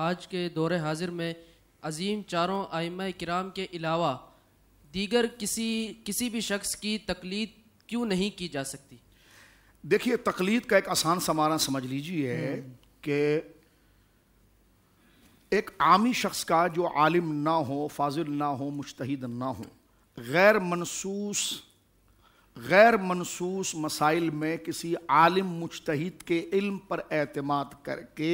आज के दौर हाजिर में अजीम चारों आइम कराम के अलावा दीगर किसी किसी भी शख्स की तकलीद क्यों नहीं की जा सकती देखिए तकलीद का एक आसान समारा समझ लीजिए हम्म। कि एक आमी शख्स का जो आलिम ना हो फाजिल ना हो मुश्तद ना हो गैर मनसूस गैर मनसूस मसाइल में किसी आलिम मुश्त के इल्म पर अतमाद करके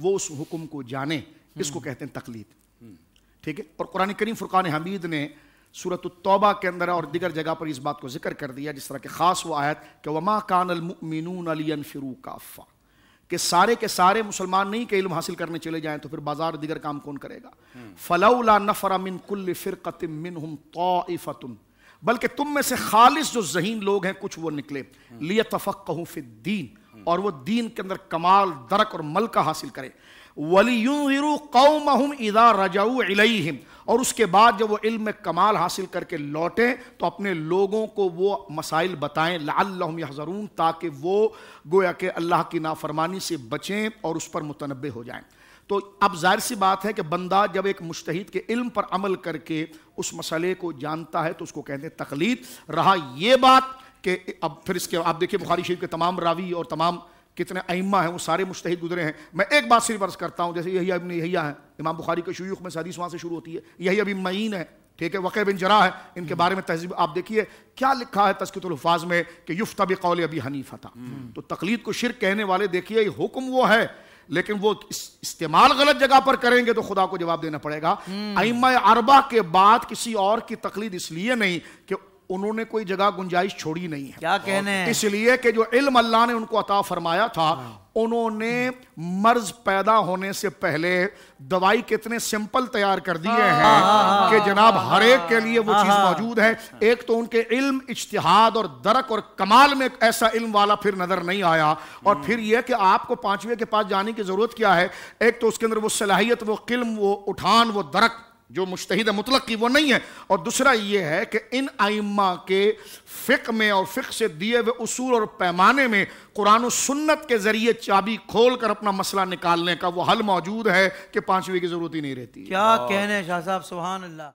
वो उस हुक्म को जाने इसको हम्म। कहते हैं तकलीद हम्म। ठीक है और कुरान करीम फुरकान हमीद ने सूरत तौबा के अंदर और दिगर जगह पर इस बात को जिक्र कर दिया जिस तरह के ख़ास वो आयत कि वमा कानून अलियन फिरू काफ़ा कि सारे के सारे मुसलमान नहीं के इल्म हासिल करने चले जाएं तो फिर बाजार दिगर काम कौन करेगा हम्म। फलाउला नफरा मिन कुल्ल फ़िरकत मिन हम बल्कि तुम में से खालिश जो जहीन लोग हैं कुछ वो निकले लिए तफ़क़ फिद्दीन और वो दीन के अंदर कमाल दरक और मलका हासिल करे वली कौम इदा रजाऊ इलहिम और उसके बाद जब वो इल्म में कमाल हासिल करके लौटें तो अपने लोगों को वो मसाइल बताएं लाम हज़रून ताकि वो गोया के अल्लाह की नाफरमानी से बचें और उस पर मुतनबे हो जाएं तो अब जाहिर सी बात है कि बंदा जब एक मुश्तिद के इल्म पर अमल करके उस मसले को जानता है तो उसको कहते हैं तकलीद रहा ये बात कि अब फिर इसके आप देखिए बुखारी शरीफ के तमाम रावी और तमाम कितने अइमा हैं वो सारे मुश्तहिद गुजरे हैं मैं एक बात सिर्फ अर्ज करता हूँ जैसे यही अब यही है इमाम बुखारी के शयूख में सदीस वहाँ से शुरू होती है यही अभी मईन है ठीक है वक़ बिन जरा है इनके बारे में तहजीब आप देखिए क्या लिखा है तस्कित अल्फाज में कि युफ्ता भी कौल अभी हनीफा था तो तकलीद को शिर कहने वाले देखिए हुक्म वो है लेकिन वो इस, इस्तेमाल गलत जगह पर करेंगे तो खुदा को जवाब देना पड़ेगा अइमा अरबा के बाद किसी और की तकलीद इसलिए नहीं कि उन्होंने कोई जगह गुंजाइश छोड़ी नहीं है क्या कहने इसलिए कि जो इल्म अल्लाह ने उनको अता फरमाया था हाँ। उन्होंने मर्ज पैदा होने से पहले दवाई कितने सिंपल तैयार कर दिए हाँ, हैं हाँ, कि जनाब हर एक के लिए वो चीज मौजूद है एक तो उनके इल्म इश्तिहाद और दरक और कमाल में ऐसा इल्म वाला फिर नजर नहीं आया और फिर यह कि आपको पांचवे के पास जाने की जरूरत क्या है एक तो उसके अंदर वो सलाहियत वो किल्म वो उठान वो दरक जो मुश्तद मुतलक की वो नहीं है और दूसरा ये है कि इन आइमा के फ़िक में और फ़िक से दिए हुए असूल और पैमाने में कुरान सुन्नत के ज़रिए चाबी खोल कर अपना मसला निकालने का वो हल मौजूद है कि पांचवी की ज़रूरत ही नहीं रहती क्या कहने शाह साहब सुबहान अल्लाह